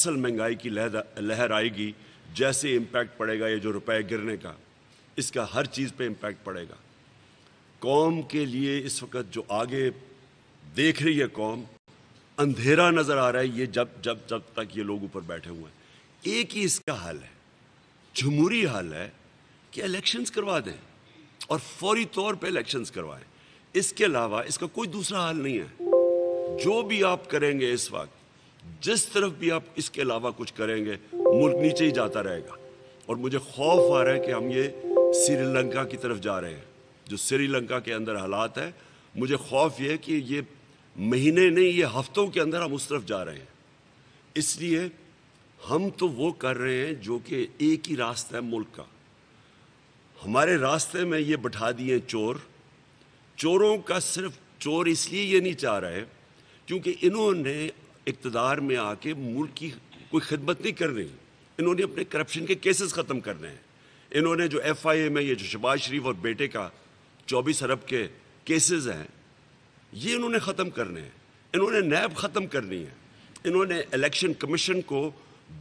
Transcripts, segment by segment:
असल महंगाई की लहर आएगी जैसे इम्पैक्ट पड़ेगा ये जो रुपए गिरने का इसका हर चीज़ पे इम्पैक्ट पड़ेगा कौम के लिए इस वक्त जो आगे देख रही है कौम अंधेरा नज़र आ रहा है ये जब जब जब तक ये लोग ऊपर बैठे हुए हैं एक ही इसका हल है जमहूरी हल है कि इलेक्शंस करवा दें और फौरी तौर पे इलेक्शंस करवाएं इसके अलावा इसका कोई दूसरा हल नहीं है जो भी आप करेंगे इस वक्त जिस तरफ भी आप इसके अलावा कुछ करेंगे मुल्क नीचे ही जाता रहेगा और मुझे खौफ आ रहा है कि हम ये श्रीलंका की तरफ जा रहे हैं जो श्रीलंका के अंदर हालात है मुझे खौफ ये कि ये महीने नहीं ये हफ्तों के अंदर हम उस तरफ जा रहे हैं इसलिए हम तो वो कर रहे हैं जो कि एक ही रास्ता है मुल्क का हमारे रास्ते में ये बैठा दिए चोर चोरों का सिर्फ चोर इसलिए ये नहीं चाह रहे क्योंकि इन्होंने इकतदार में आके मुल्क की कोई खिदमत नहीं कर रही इन्होंने अपने करप्शन के केसेस ख़त्म करने हैं इन्होंने जो एफ आई ए में ये जो शहबाज शरीफ और बेटे का चौबीस अरब के केसेस हैं ये इन्होंने ख़त्म करने हैं इन्होंने नैब ख़त्म करनी है इन्होंने इलेक्शन कमीशन को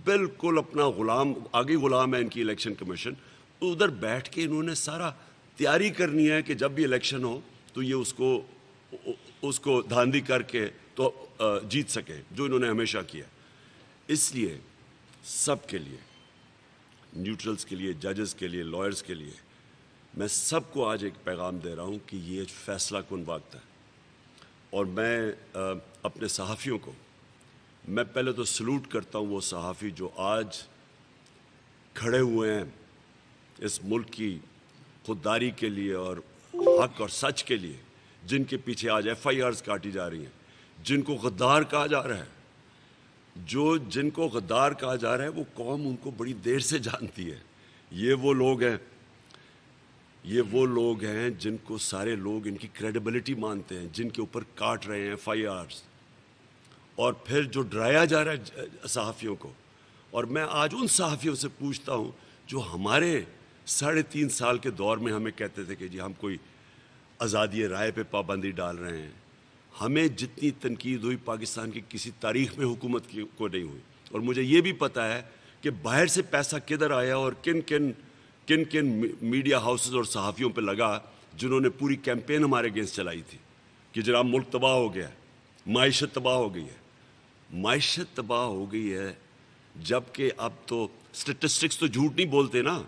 बिल्कुल अपना ग़ुलाम आगे ग़ुलाम है इनकी इलेक्शन कमीशन तो उधर बैठ के इन्होंने सारा तैयारी करनी है कि जब भी इलेक्शन हो तो ये उसको उसको धांधी करके तो जीत सके जो इन्होंने हमेशा किया इसलिए सब के लिए न्यूट्रल्स के लिए जजेस के लिए लॉयर्स के लिए मैं सबको आज एक पैगाम दे रहा हूँ कि ये फैसला कौन वक्त है और मैं आ, अपने सहाफ़ियों को मैं पहले तो सल्यूट करता हूँ वो सहाफ़ी जो आज खड़े हुए हैं इस मुल्क की खुददारी के लिए और हक और सच के लिए जिनके पीछे आज एफ आई काटी जा रही हैं जिनको गद्दार कहा जा रहा है जो जिनको गद्दार कहा जा रहा है वो कौम उनको बड़ी देर से जानती है ये वो लोग हैं ये वो लोग हैं जिनको सारे लोग इनकी क्रेडिबिलिटी मानते हैं जिनके ऊपर काट रहे हैं एफ आई आर्स और फिर जो डराया जा रहा है सहाफ़ियों को और मैं आज उन सहाफ़ियों से पूछता हूँ जो हमारे साढ़े तीन साल के दौर में हमें कहते थे कि जी हम कोई आज़ादी राय पे पाबंदी डाल रहे हैं हमें जितनी तनकीद हुई पाकिस्तान की किसी तारीख में हुकूमत की को नहीं हुई और मुझे ये भी पता है कि बाहर से पैसा किधर आया और किन किन किन किन मीडिया हाउसेज और सहाफ़ियों पर लगा जिन्होंने पूरी कैंपेन हमारे अगेंस्ट चलाई थी कि जनाब मुल्क तबाह हो गया मायशत तबाह हो गई है मायशत तबाह हो गई है जबकि अब तो स्टेटिस्टिक्स तो झूठ नहीं बोलते ना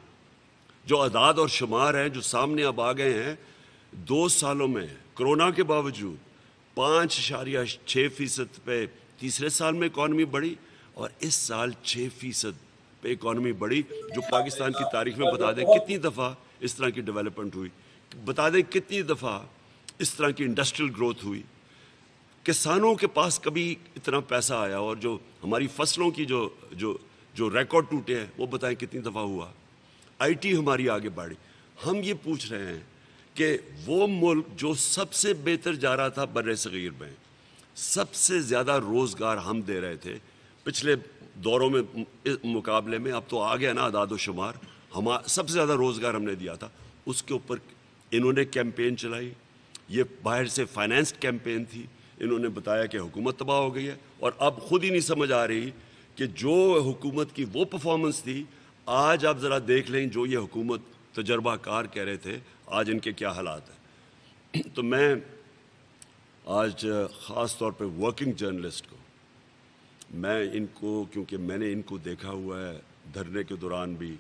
जो आदाद और शुमार हैं जो सामने अब आ गए हैं दो सालों में कोरोना के बावजूद पाँच इशारिया छः फीसद पे तीसरे साल में इकॉनमी बढ़ी और इस साल छः फीसद पे इकॉनमी बढ़ी जो पाकिस्तान की तारीख में बता दें कितनी दफ़ा इस तरह की डेवलपमेंट हुई बता दें कितनी दफ़ा इस तरह की इंडस्ट्रियल ग्रोथ हुई किसानों के पास कभी इतना पैसा आया और जो हमारी फसलों की जो जो जो रिकॉर्ड टूटे हैं वो बताएं कितनी दफ़ा हुआ आईटी हमारी आगे बढ़ी हम ये पूछ रहे हैं कि वो मुल्क जो सबसे बेहतर जा रहा था बर सग़ीर में सबसे ज़्यादा रोज़गार हम दे रहे थे पिछले दौरों में मुकाबले में अब तो आ गया ना आदाद शुमार हम सबसे ज़्यादा रोज़गार हमने दिया था उसके ऊपर इन्होंने कैंपेन चलाई ये बाहर से फाइनेंस्ड कैंपेन थी इन्होंने बताया कि हुकूमत तबाह हो गई है और अब ख़ुद ही नहीं समझ आ रही कि जो हुकूमत की वो परफॉर्मेंस थी आज आप ज़रा देख लें जो ये हुकूमत तजर्बाकार कह रहे थे आज इनके क्या हालात हैं तो मैं आज ख़ास तौर पे वर्किंग जर्नलिस्ट को मैं इनको क्योंकि मैंने इनको देखा हुआ है धरने के दौरान भी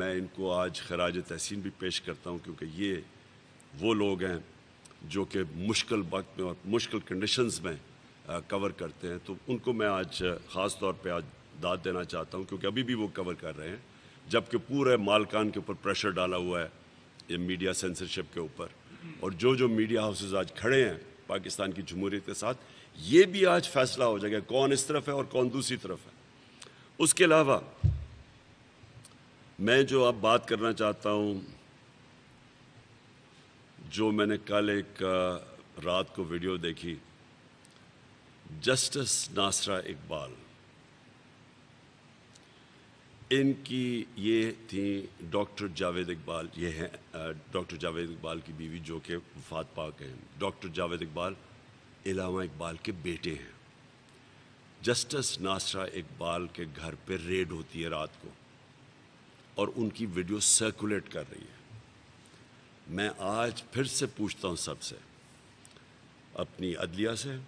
मैं इनको आज खराज तहसीन भी पेश करता हूँ क्योंकि ये वो लोग हैं जो कि मुश्किल वक्त में और मुश्किल कंडीशंस में आ, कवर करते हैं तो उनको मैं आज ख़ास तौर पे आज दाद देना चाहता हूँ क्योंकि अभी भी वो कवर कर रहे हैं जबकि पूरे मालकान के ऊपर प्रेशर डाला हुआ है मीडिया सेंसरशिप के ऊपर और जो जो मीडिया हाउसेज आज खड़े हैं पाकिस्तान की जमहूरीत के साथ ये भी आज फैसला हो जाएगा कौन इस तरफ है और कौन दूसरी तरफ है उसके अलावा मैं जो अब बात करना चाहता हूँ जो मैंने कल एक रात को वीडियो देखी जस्टिस नासरा इकबाल इनकी ये थी डॉक्टर जावेद इकबाल ये हैं डॉक्टर जावेद इकबाल की बीवी जो कि वफात के हैं डॉक्टर जावेद इकबाल इलामा इकबाल के बेटे हैं जस्टिस नासरा इकबाल के घर पे रेड होती है रात को और उनकी वीडियो सर्कुलेट कर रही है मैं आज फिर से पूछता हूँ सबसे अपनी अदलिया से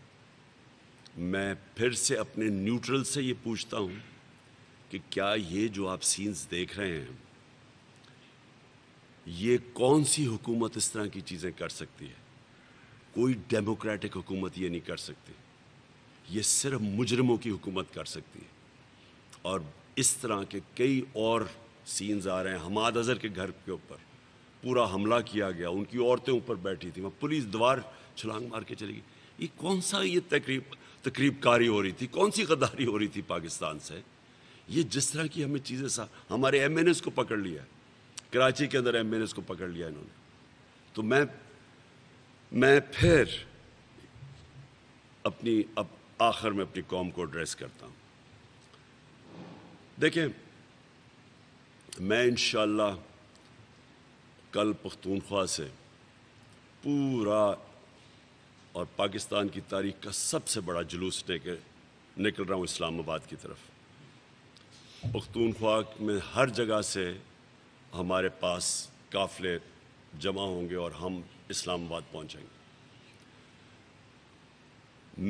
मैं फिर से अपने न्यूट्रल से ये पूछता हूँ कि क्या ये जो आप सीन्स देख रहे हैं ये कौन सी हुकूमत इस तरह की चीज़ें कर सकती है कोई डेमोक्रेटिक हुकूमत ये नहीं कर सकती ये सिर्फ मुजरमों की हुकूमत कर सकती है और इस तरह के कई और सीन्स आ रहे हैं हमाद अजहर के घर के ऊपर पूरा हमला किया गया उनकी औरतें ऊपर बैठी थी वहाँ पुलिस द्वार छलांग मार के चली गई ये कौन सा ये तकरीब तकरीबकारी हो रही थी कौन सी गद्दारी हो रही थी पाकिस्तान से ये जिस तरह की हमें चीज़ें सा हमारे एम को पकड़ लिया कराची के अंदर एम को पकड़ लिया इन्होंने तो मैं मैं फिर अपनी अब आखिर में अपनी कौम को एड्रेस करता हूँ देखें मैं इंशाल्लाह कल पख्तूनख्वा से पूरा और पाकिस्तान की तारीख का सबसे बड़ा जुलूस लेकर निकल रहा हूँ इस्लामाबाद की तरफ पख्तूनख्वा में हर जगह से हमारे पास काफ़िले जमा होंगे और हम इस्लामाबाद पहुंचेंगे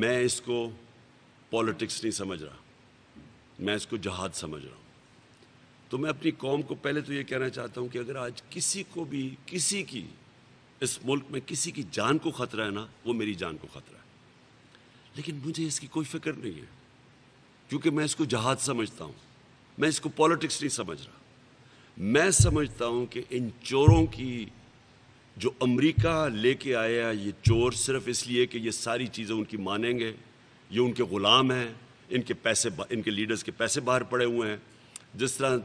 मैं इसको पॉलिटिक्स नहीं समझ रहा मैं इसको जहाद समझ रहा हूँ तो मैं अपनी कौम को पहले तो ये कहना चाहता हूँ कि अगर आज किसी को भी किसी की इस मुल्क में किसी की जान को ख़तरा है ना वो मेरी जान को ख़तरा है लेकिन मुझे इसकी कोई फिक्र नहीं है क्योंकि मैं इसको जहाद समझता हूँ मैं इसको पॉलिटिक्स नहीं समझ रहा मैं समझता हूं कि इन चोरों की जो अमेरिका लेके आया ये चोर सिर्फ इसलिए कि ये सारी चीज़ें उनकी मानेंगे ये उनके ग़ुलाम हैं इनके पैसे इनके लीडर्स के पैसे बाहर पड़े हुए हैं जिस तरह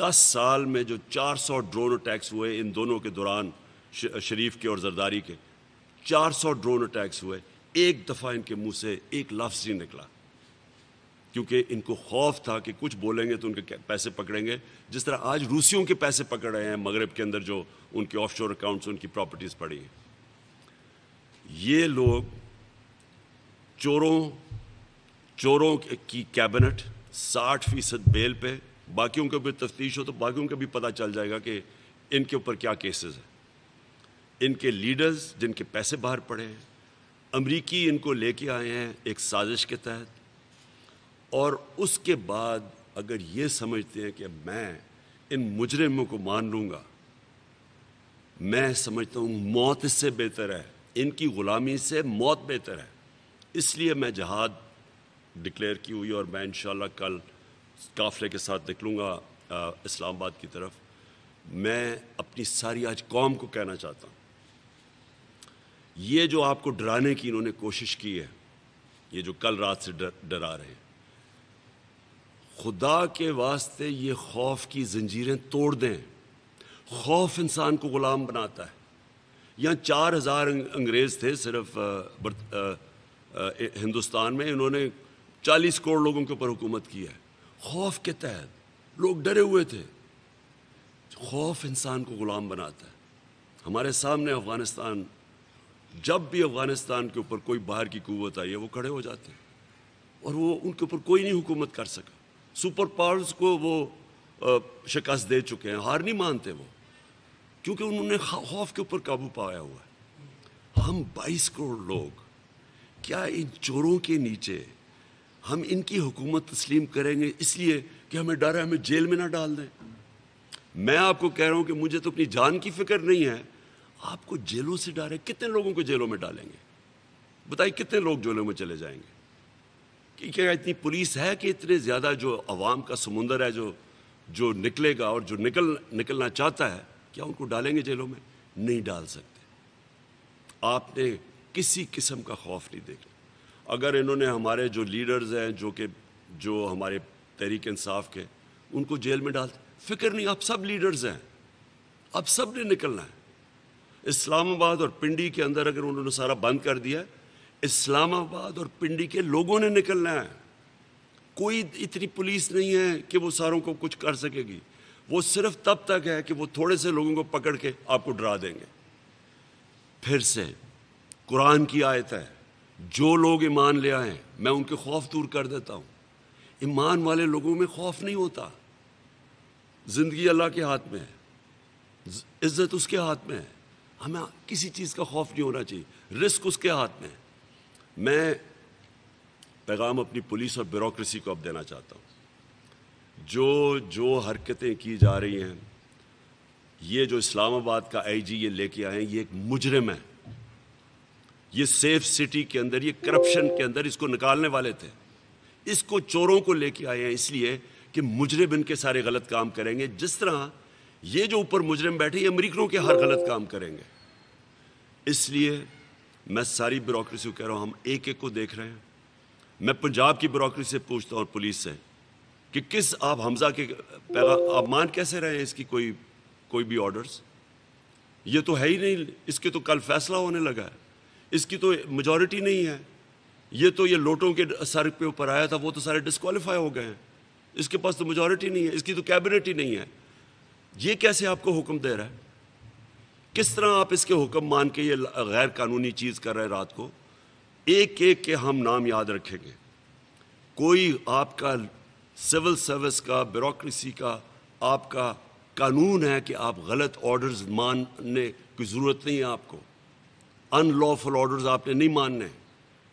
दस साल में जो 400 ड्रोन अटैक्स हुए इन दोनों के दौरान शरीफ के और जरदारी के 400 ड्रोन अटैक्स हुए एक दफ़ा इनके मुंह से एक लफ्ज़ नहीं निकला क्योंकि इनको खौफ था कि कुछ बोलेंगे तो उनके पैसे पकड़ेंगे जिस तरह आज रूसियों के पैसे पकड़ रहे हैं मगरब के अंदर जो उनके ऑफशोर अकाउंट्स उनकी प्रॉपर्टीज़ पड़ी हैं ये लोग चोरों चोरों की कैबिनेट 60 फीसद बेल पे बाकियों का भी तफ्तीश हो तो बाकियों का भी पता चल जाएगा कि इनके ऊपर क्या केसेस हैं इनके लीडर्स जिनके पैसे बाहर पड़े हैं अमरीकी इनको लेके आए हैं एक साजिश के तहत और उसके बाद अगर ये समझते हैं कि मैं इन मुजरमों को मान लूँगा मैं समझता हूँ मौत इससे बेहतर है इनकी ग़ुलामी से मौत बेहतर है इसलिए मैं जहाद डिक्लेयर की हुई और मैं इन कल काफ़िले के साथ निकलूँगा इस्लामाबाद की तरफ मैं अपनी सारी आज कौम को कहना चाहता हूँ ये जो आपको डराने की इन्होंने कोशिश की है ये जो कल रात से डरा रहे हैं खुदा के वास्ते ये खौफ की जंजीरें तोड़ दें खौफ इंसान को ग़ुलाम बनाता है यहाँ चार हज़ार अंग्रेज़ थे सिर्फ हिंदुस्तान में इन्होंने चालीस करोड़ लोगों के ऊपर हुकूमत की है खौफ के तहत लोग डरे हुए थे खौफ इंसान को ग़ुलाम बनाता है हमारे सामने अफ़गानिस्तान जब भी अफ़गानिस्तान के ऊपर कोई बाहर की कुवत आई है वो खड़े हो जाते हैं और वो उनके ऊपर कोई नहीं हुकूमत कर सका सुपर पावर्स को वो शिकस्त दे चुके हैं हार नहीं मानते वो क्योंकि उन्होंने खौफ के ऊपर काबू पाया हुआ है हम 22 करोड़ लोग क्या इन चोरों के नीचे हम इनकी हुकूमत तस्लीम करेंगे इसलिए कि हमें डर है हमें जेल में ना डाल दें मैं आपको कह रहा हूँ कि मुझे तो अपनी जान की फिक्र नहीं है आपको जेलों से डर है कितने लोगों को जेलों में डालेंगे बताइए कितने लोग जेलों में चले जाएंगे कि क्या इतनी पुलिस है कि इतने ज़्यादा जो आवाम का समुंदर है जो जो निकलेगा और जो निकल निकलना चाहता है क्या उनको डालेंगे जेलों में नहीं डाल सकते आपने किसी किस्म का खौफ नहीं देखना अगर इन्होंने हमारे जो लीडर्स हैं जो कि जो हमारे तहरीक इंसाफ के उनको जेल में डाल फिक्र नहीं आप सब लीडर्स हैं आप सब ने निकलना है इस्लामाबाद और पिंडी के अंदर अगर उन्होंने सारा बंद कर दिया है इस्लामाबाद और पिंडी के लोगों ने निकलना है कोई इतनी पुलिस नहीं है कि वो सारों को कुछ कर सकेगी वो सिर्फ तब तक है कि वो थोड़े से लोगों को पकड़ के आपको डरा देंगे फिर से कुरान की आयत है जो लोग ईमान ले आए मैं उनके खौफ दूर कर देता हूँ ईमान वाले लोगों में खौफ नहीं होता ज़िंदगी अल्लाह के हाथ में है इज़्ज़त उसके हाथ में है हमें किसी चीज़ का खौफ नहीं होना चाहिए रिस्क उसके हाथ में है मैं पैगाम अपनी पुलिस और ब्यूरोसी को अब देना चाहता हूँ जो जो हरकतें की जा रही हैं ये जो इस्लामाबाद का आईजी ये लेके आए ये एक मुजरम है ये सेफ सिटी के अंदर ये करप्शन के अंदर इसको निकालने वाले थे इसको चोरों को लेके आए हैं इसलिए कि मुजरम इनके सारे गलत काम करेंगे जिस तरह ये जो ऊपर मुजरम बैठे ये अमरीकनों के हर गलत काम करेंगे इसलिए मैं सारी ब्यूरोसी को कह रहा हूँ हम एक एक को देख रहे हैं मैं पंजाब की ब्यूरोसी से पूछता हूँ पुलिस से कि किस आप हमजा के पैगा आप मान कैसे रहे हैं इसकी कोई कोई भी ऑर्डर्स ये तो है ही नहीं इसके तो कल फैसला होने लगा है इसकी तो मेजोरिटी नहीं है ये तो ये लोटों के सर पे ऊपर आया था वो तो सारे डिस्कवालीफाई हो गए हैं इसके पास तो मेजोरिटी नहीं है इसकी तो कैबिनेट ही नहीं है ये कैसे आपको हुक्म दे रहा है किस तरह आप इसके हुक्म मान के ये गैर कानूनी चीज़ कर रहे हैं रात को एक एक के हम नाम याद रखेंगे कोई आपका सिविल सर्विस का ब्यूरोसी का आपका कानून है कि आप गलत ऑर्डर्स मानने की ज़रूरत नहीं है आपको अनलॉफुल ऑर्डर्स आपने नहीं मानने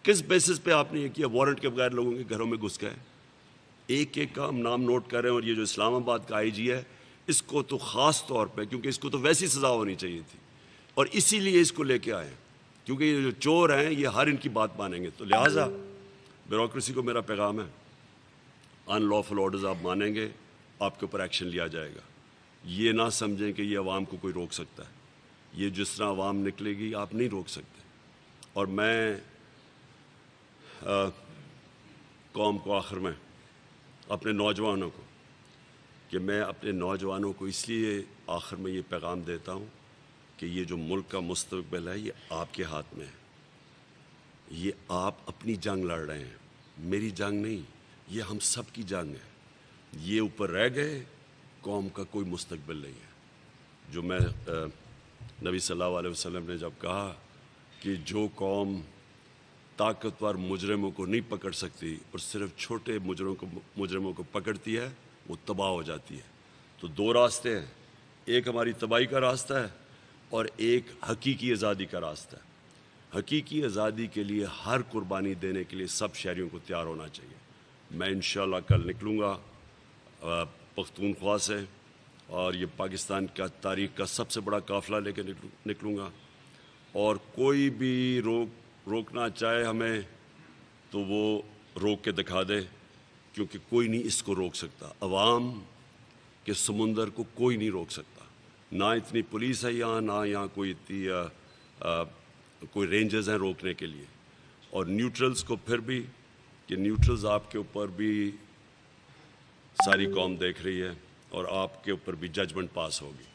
किस बेसिस पे आपने ये किया वारंट के बगैर लोगों के घरों में घुस गए एक एक का हम नाम नोट कर रहे हैं और ये जो इस्लामाबाद का आईजी है इसको तो ख़ास तौर पे क्योंकि इसको तो वैसी सज़ा होनी चाहिए थी और इसीलिए इसको लेके आए क्योंकि ये जो चोर हैं ये हर इनकी बात मानेंगे तो लिहाजा ब्यूरोसी को मेरा पैगाम है अनलॉफुल ऑर्डर्स आप मानेंगे आपके ऊपर एक्शन लिया जाएगा ये ना समझें कि ये आवाम को कोई रोक सकता है ये जिस तरह आवाम निकलेगी आप नहीं रोक सकते और मैं आ, कौम को आखिर में अपने नौजवानों को कि मैं अपने नौजवानों को इसलिए आखिर में ये पैगाम देता हूँ कि ये जो मुल्क का मुस्तबिल है ये आपके हाथ में है ये आप अपनी जंग लड़ रहे हैं मेरी जंग नहीं ये हम सब की जंग है ये ऊपर रह गए कौम का कोई मुस्तबिल नहीं है जो मैं नबी सल्लल्लाहु अलैहि वसल्लम ने जब कहा कि जो कौम ताकतवर मुजरमों को नहीं पकड़ सकती और सिर्फ छोटे मुजरों को मुजरमों को पकड़ती है वो तबाह हो जाती है तो दो रास्ते हैं एक हमारी तबाही का रास्ता है और एक हकीकी आज़ादी का रास्ता है हकीकी आज़ादी के लिए हर कुर्बानी देने के लिए सब शहरीों को तैयार होना चाहिए मैं इन कल निकलूँगा पख्तूनख्वा से और ये पाकिस्तान का तारीख का सबसे बड़ा काफिला लेकर निकलूँगा और कोई भी रोक रोकना चाहे हमें तो वो रोक के दिखा दे क्योंकि कोई नहीं इसको रोक सकता अवाम के समुंदर को कोई नहीं रोक सकता ना इतनी पुलिस है यहाँ ना यहाँ कोई इतनी आ, आ, कोई रेंजर्स हैं रोकने के लिए और न्यूट्रल्स को फिर भी कि न्यूट्रल्स आपके ऊपर भी सारी कौम देख रही है और आपके ऊपर भी जजमेंट पास होगी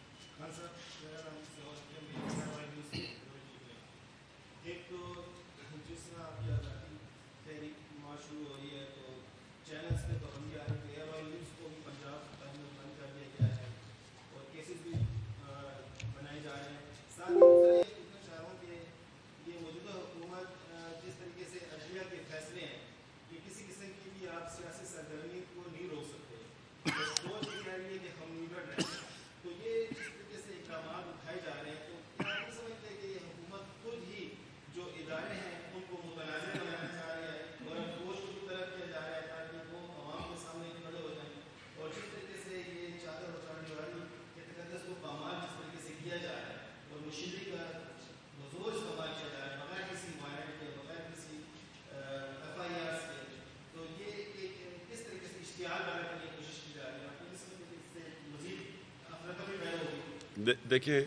दे, देखिए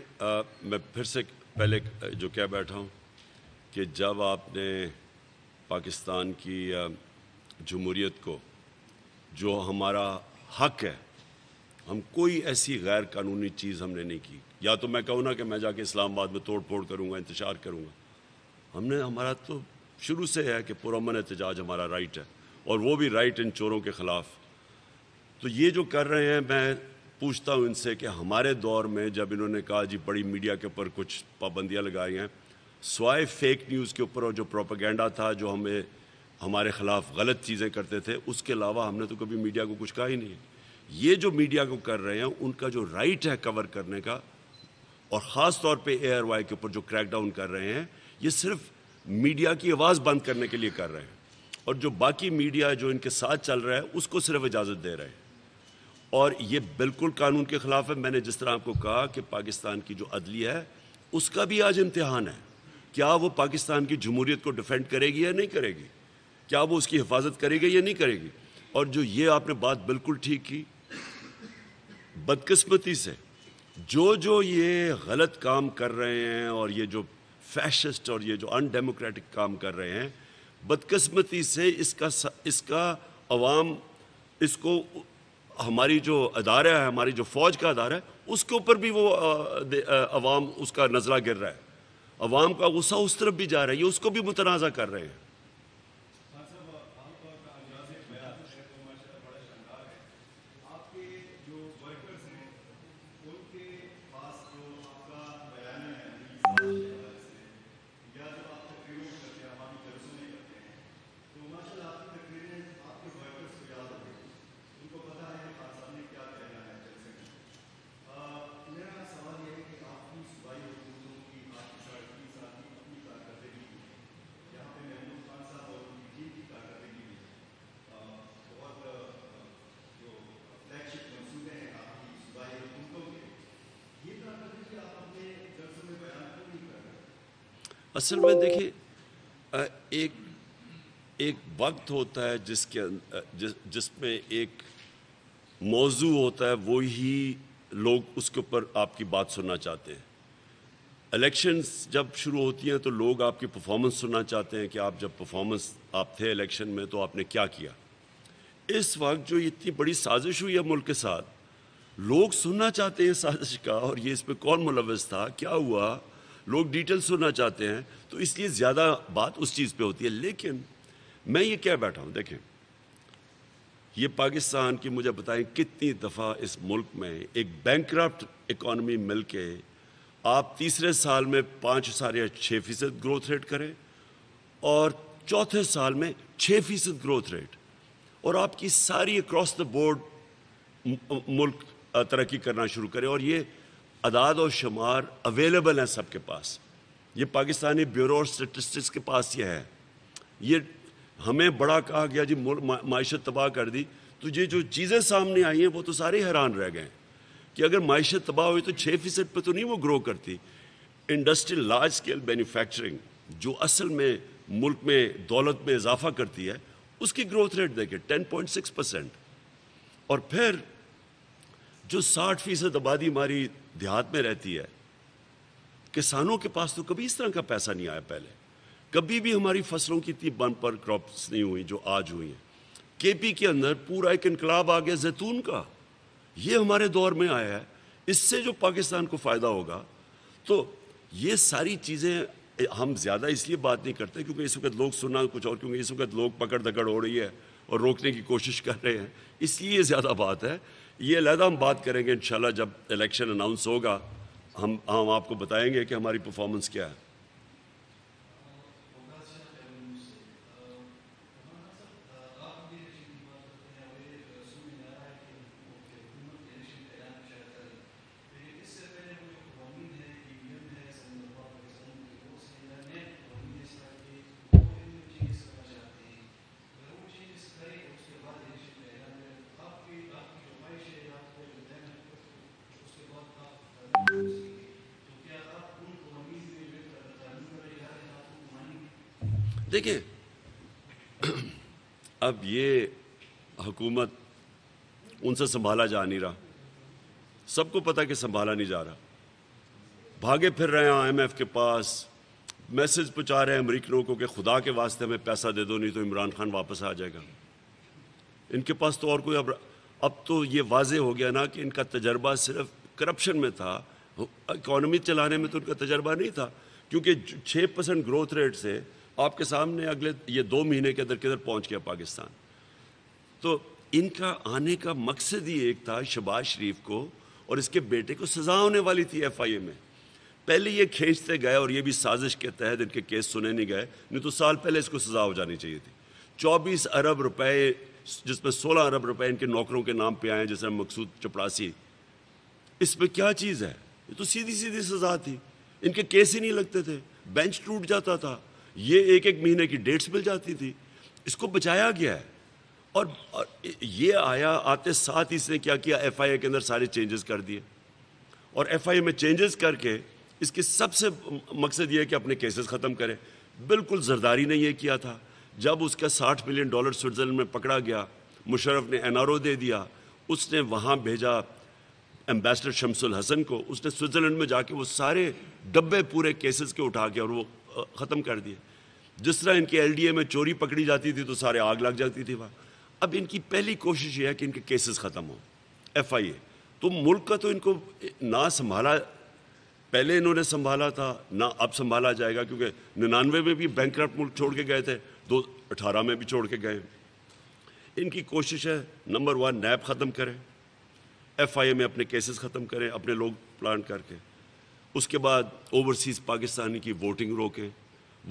मैं फिर से पहले जो क्या बैठा हूँ कि जब आपने पाकिस्तान की जमहूरीत को जो हमारा हक है हम कोई ऐसी गैर कानूनी चीज़ हमने नहीं की या तो मैं कहूँ ना कि मैं जाके इस्लामाबाद में तोड़ फोड़ करूँगा इंतजार करूँगा हमने हमारा तो शुरू से है कि पुरमन एहतजाज हमारा राइट है और वो भी राइट इन चोरों के ख़िलाफ़ तो ये जो कर रहे हैं मैं पूछता हूँ इनसे कि हमारे दौर में जब इन्होंने कहा जी बड़ी मीडिया के ऊपर कुछ पाबंदियाँ लगाई हैं स्वाय फेक न्यूज़ के ऊपर और जो प्रोपागेंडा था जो हमें हमारे ख़िलाफ़ गलत चीज़ें करते थे उसके अलावा हमने तो कभी मीडिया को कुछ कहा ही नहीं ये जो मीडिया को कर रहे हैं उनका जो राइट है कवर करने का और ख़ास तौर पर ए के ऊपर जो क्रैकडाउन कर रहे हैं ये सिर्फ मीडिया की आवाज़ बंद करने के लिए कर रहे हैं और जो बाकी मीडिया जो इनके साथ चल रहा है उसको सिर्फ इजाज़त दे रहे हैं और ये बिल्कुल कानून के ख़िलाफ़ है मैंने जिस तरह आपको कहा कि पाकिस्तान की जो अदली है उसका भी आज इम्तहान है क्या वो पाकिस्तान की जमहूरीत को डिफेंड करेगी या नहीं करेगी क्या वो उसकी हिफाजत करेगी या नहीं करेगी और जो ये आपने बात बिल्कुल ठीक की बदकस्मती से जो जो ये गलत काम कर रहे हैं और ये जो फैशिस्ट और ये जो अनडेमोक्रेटिक काम कर रहे हैं बदकस्मती से इसका इसका अवाम इसको हमारी जो अदारा है हमारी जो फ़ौज का अदारा है उसके ऊपर भी वो आवाम उसका नजरा गिर रहा है अवाम का गुस्सा उस तरफ भी जा रहा है ये उसको भी मुतनाज़ा कर रहे हैं असल में देखिए एक एक वक्त होता है जिसके अं, जिस, जिसमें एक मौजू होता है वो ही लोग उसके ऊपर आपकी बात सुनना चाहते हैं इलेक्शंस जब शुरू होती हैं तो लोग आपकी परफॉर्मेंस सुनना चाहते हैं कि आप जब परफॉर्मेंस आप थे इलेक्शन में तो आपने क्या किया इस वक्त जो इतनी बड़ी साजिश हुई है मुल्क के साथ लोग सुनना चाहते हैं साजिश का और ये इस पर कौन मुलवस था क्या हुआ लोग डिटेल सुनना चाहते हैं तो इसलिए ज़्यादा बात उस चीज़ पे होती है लेकिन मैं ये क्या बैठा हूं देखें ये पाकिस्तान की मुझे बताएं कितनी दफ़ा इस मुल्क में एक बैंक इकोनमी मिल के आप तीसरे साल में पांच साल या छह फीसद ग्रोथ रेट करें और चौथे साल में छह फीसद ग्रोथ रेट और आपकी सारी अक्रॉस द बोर्ड मुल्क तरक्की करना शुरू करें और ये अदाद और शुमार अवेलेबल हैं सबके पास ये पाकिस्तानी ब्यूरो और स्टेटिस्टिक्स के पास ये है ये हमें बड़ा कहा गया जी मायशत तबाह कर दी तो ये जो चीज़ें सामने आई हैं वो तो सारे हैरान रह गए कि अगर मीशत तबाह हुई तो छः फीसद पर तो नहीं वो ग्रो करती इंडस्ट्रियल लार्ज स्केल मैन्युफैक्चरिंग जो असल में मुल्क में दौलत में इजाफा करती है उसकी ग्रोथ रेट देखें टेन पॉइंट सिक्स परसेंट और फिर जो साठ फीसद आबादी हमारी देहात में रहती है किसानों के पास तो कभी इस तरह का पैसा नहीं आया पहले कभी भी हमारी फसलों की इतनी पर क्रॉप्स नहीं हुई जो आज हुई हैं केपी के अंदर पूरा एक इनकलाब आ गया जैतून का ये हमारे दौर में आया है इससे जो पाकिस्तान को फ़ायदा होगा तो ये सारी चीज़ें हम ज़्यादा इसलिए बात नहीं करते क्योंकि इस वक्त लोग सुनना कुछ और क्योंकि इस वक्त लोग पकड़ दकड़ हो रही है और रोकने की कोशिश कर रहे हैं इसलिए ज़्यादा बात है ये लहदा हम बात करेंगे इन जब इलेक्शन अनाउंस होगा हम हम आपको बताएंगे कि हमारी परफॉर्मेंस क्या है देखिए अब ये हुकूमत उनसे संभाला जा नहीं रहा सबको पता कि संभाला नहीं जा रहा भागे फिर रहे हैं आईएमएफ के पास मैसेज पहुंचा रहे हैं अमरीकनों को कि खुदा के वास्ते हमें पैसा दे दो नहीं तो इमरान खान वापस आ जाएगा इनके पास तो और कोई अब अब तो ये वाज हो गया ना कि इनका तजर्बा सिर्फ करप्शन में था इकॉनमी चलाने में तो उनका तजर्बा नहीं था क्योंकि छः परसेंट ग्रोथ रेट से आपके सामने अगले ये दो महीने के अंदर किधर पहुंच गया पाकिस्तान तो इनका आने का मकसद ही एक था शबाज शरीफ को और इसके बेटे को सजा होने वाली थी एफ आई ए में पहले ये खींचते गए और ये भी साजिश के तहत इनके केस सुने नहीं गए नहीं तो साल पहले इसको सजा हो जानी चाहिए थी चौबीस अरब रुपए जिसमें सोलह अरब रुपए इनके नौकरों के नाम पे आए जैसे मकसूद चपरासी इसमें क्या चीज़ है ये तो सीधी सीधी सजा थी इनके केस ही नहीं लगते थे बेंच टूट जाता था ये एक एक महीने की डेट्स मिल जाती थी इसको बचाया गया है और, ये आया आते साथ ही इसने क्या किया एफआईए के अंदर सारे चेंजेस कर दिए और एफआईए में चेंजेस करके इसके सबसे मकसद ये है कि अपने केसेस ख़त्म करें बिल्कुल जरदारी ने यह किया था जब उसका 60 मिलियन डॉलर स्विट्ज़रलैंड में पकड़ा गया मुशरफ ने एन दे दिया उसने वहाँ भेजा एम्बेसडर शमसुल हसन को उसने स्विट्ज़रलैंड में जाके वो सारे डब्बे पूरे केसेस के उठा के और वो ख़त्म कर दिए जिस तरह इनके एलडीए में चोरी पकड़ी जाती थी तो सारे आग लग जाती थी वहाँ अब इनकी पहली कोशिश यह है कि इनके केसेस ख़त्म हों एफ आई ए तो मुल्क का तो इनको ना संभाला पहले इन्होंने संभाला था ना अब संभाला जाएगा क्योंकि निन्यानवे में भी बैंक मुल्क छोड़ के गए थे दो अठारह में भी छोड़ के गए इनकी कोशिश है नंबर वन नैब ख़त्म करें एफ आई ए में अपने केसेस ख़त्म करें अपने लोग प्लान करके उसके बाद ओवरसीज़ पाकिस्तानी की वोटिंग रोकें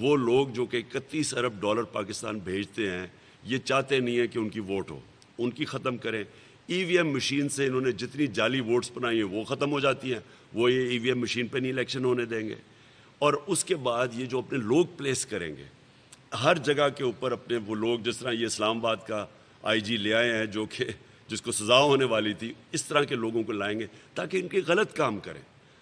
वो लोग जो कि इकतीस अरब डॉलर पाकिस्तान भेजते हैं ये चाहते नहीं हैं कि उनकी वोट हो उनकी ख़त्म करें ईवीएम e मशीन से इन्होंने जितनी जाली वोट्स बनाई हैं वो ख़त्म हो जाती हैं वो ये ईवीएम e मशीन पे नहीं इलेक्शन होने देंगे और उसके बाद ये जो अपने लोग प्लेस करेंगे हर जगह के ऊपर अपने वो लोग जिस तरह ये इस्लामाबाद का जी ले आए हैं जो कि जिसको सजा होने वाली थी इस तरह के लोगों को लाएंगे ताकि इनके गलत काम करें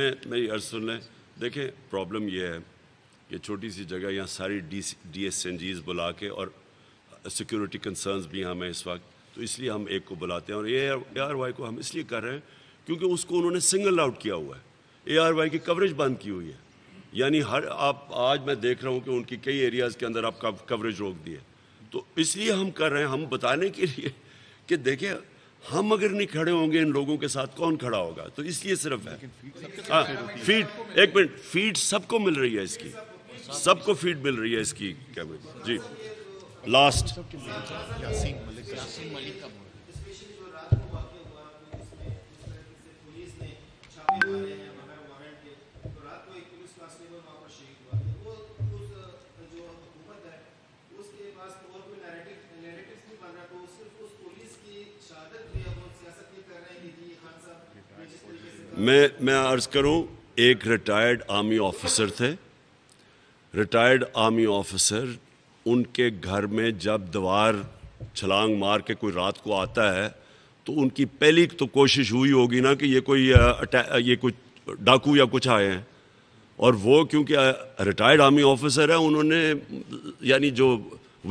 मैं मेरी अर्ज सुन लें देखें प्रॉब्लम यह है कि छोटी सी जगह यहाँ सारी D D S N Gs बुला के और सिक्योरिटी कंसर्न्स भी हमें इस वक्त तो इसलिए हम एक को बुलाते हैं और ए आर वाई को हम इसलिए कर रहे हैं क्योंकि उसको उन्होंने सिंगल आउट किया हुआ है ए आर वाई की कवरेज बंद की हुई है यानी हर आप आज मैं देख रहा हूँ कि उनकी कई एरियाज़ के अंदर आप कवरेज रोक दिए तो इसलिए हम कर रहे हैं हम बताने के लिए कि देखिए हम अगर नहीं खड़े होंगे इन लोगों के साथ कौन खड़ा होगा तो इसलिए सिर्फ है फीड हाँ, एक मिनट फीड सबको मिल रही है इसकी सबको फीड मिल रही है इसकी क्या जी लास्ट मैं मैं अर्ज़ करूं एक रिटायर्ड आर्मी ऑफिसर थे रिटायर्ड आर्मी ऑफिसर उनके घर में जब दीवार छलांग मार के कोई रात को आता है तो उनकी पहली तो कोशिश हुई होगी ना कि ये कोई ये कुछ डाकू या कुछ आए हैं और वो क्योंकि रिटायर्ड आर्मी ऑफिसर है उन्होंने यानी जो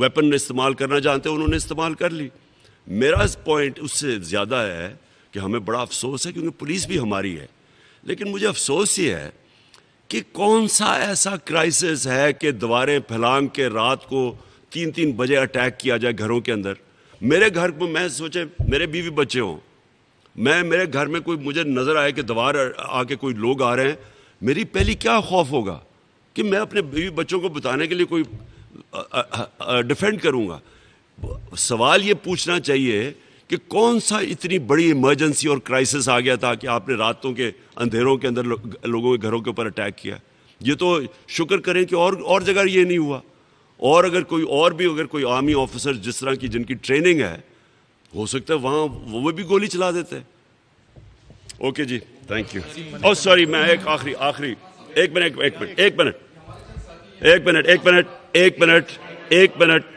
वेपन इस्तेमाल करना जानते हैं उन्होंने इस्तेमाल कर ली मेरा पॉइंट उससे ज़्यादा है कि हमें बड़ा अफसोस है क्योंकि पुलिस भी हमारी है लेकिन मुझे अफसोस ये है कि कौन सा ऐसा क्राइसिस है कि दीवारें फैलांग के रात को तीन तीन बजे अटैक किया जाए घरों के अंदर मेरे घर में मैं सोचे मेरे बीवी बच्चे हों मैं मेरे घर में कोई मुझे नज़र आए कि दीवार आके कोई लोग आ रहे हैं मेरी पहली क्या खौफ होगा कि मैं अपने बीवी बच्चों को बताने के लिए कोई डिफेंड करूँगा सवाल ये पूछना चाहिए कि कौन सा इतनी बड़ी इमरजेंसी और क्राइसिस आ गया था कि आपने रातों के अंधेरों के अंदर लोगों के घरों के ऊपर अटैक किया ये तो शुक्र करें कि और और जगह ये नहीं हुआ और अगर कोई और भी अगर कोई आर्मी ऑफिसर जिस तरह की जिनकी ट्रेनिंग है हो सकता है वहाँ वो भी गोली चला देते हैं ओके जी थैंक यू और सॉरी मैं एक आखिरी आखिरी एक मिनट एक मिनट एक मिनट एक मिनट एक मिनट एक मिनट एक मिनट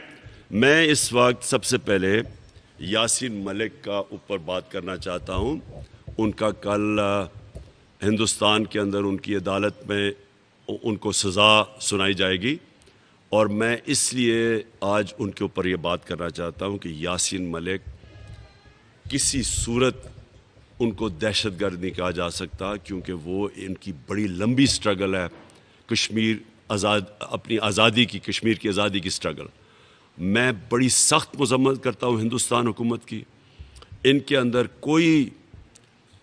मैं इस वक्त सबसे पहले यासिन मलिक का ऊपर बात करना चाहता हूँ उनका कल हिंदुस्तान के अंदर उनकी अदालत में उनको सज़ा सुनाई जाएगी और मैं इसलिए आज उनके ऊपर ये बात करना चाहता हूँ कि यासिन मलिक किसी सूरत उनको दहशत गर्द नहीं कहा जा सकता क्योंकि वो इनकी बड़ी लंबी स्ट्रगल है कश्मीर आज़ाद अपनी आज़ादी की कश्मीर की आज़ादी की स्ट्रगल मैं बड़ी सख्त मजम्मत करता हूँ हिंदुस्तान हुकूमत की इनके अंदर कोई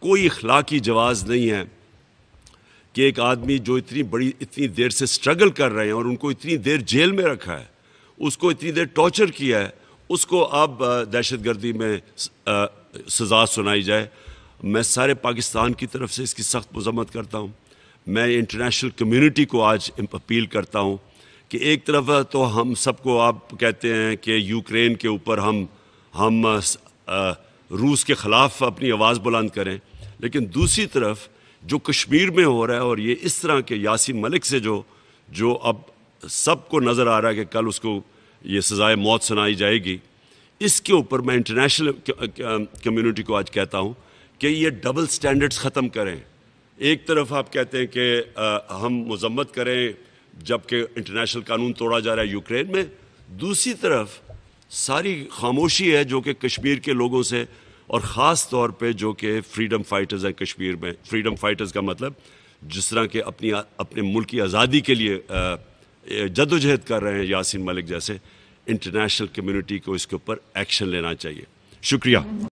कोई अखलाकी जवाज़ नहीं है कि एक आदमी जो इतनी बड़ी इतनी देर से स्ट्रगल कर रहे हैं और उनको इतनी देर जेल में रखा है उसको इतनी देर टॉर्चर किया है उसको अब दहशत गर्दी में सजा सुनाई जाए मैं सारे पाकिस्तान की तरफ से इसकी सख्त मजम्मत करता हूँ मैं इंटरनेशनल कम्युनिटी को आज अपील करता हूँ कि एक तरफ तो हम सबको आप कहते हैं कि यूक्रेन के ऊपर हम हम रूस के ख़िलाफ़ अपनी आवाज़ बुलंद करें लेकिन दूसरी तरफ जो कश्मीर में हो रहा है और ये इस तरह के यासी मलिक से जो जो अब सबको नज़र आ रहा है कि कल उसको ये सज़ाए मौत सुनाई जाएगी इसके ऊपर मैं इंटरनेशनल कम्युनिटी को आज कहता हूँ कि ये डबल स्टैंडर्ड्स ख़त्म करें एक तरफ आप कहते हैं कि हम मजम्मत करें जबकि इंटरनेशनल कानून तोड़ा जा रहा है यूक्रेन में दूसरी तरफ सारी खामोशी है जो कि कश्मीर के लोगों से और ख़ास तौर पे जो कि फ्रीडम फाइटर्स हैं कश्मीर में फ्रीडम फाइटर्स का मतलब जिस तरह के अपनी अपने मुल्क की आज़ादी के लिए जदोजहद कर रहे हैं यासिन मलिक जैसे इंटरनेशनल कम्युनिटी को इसके ऊपर एक्शन लेना चाहिए शुक्रिया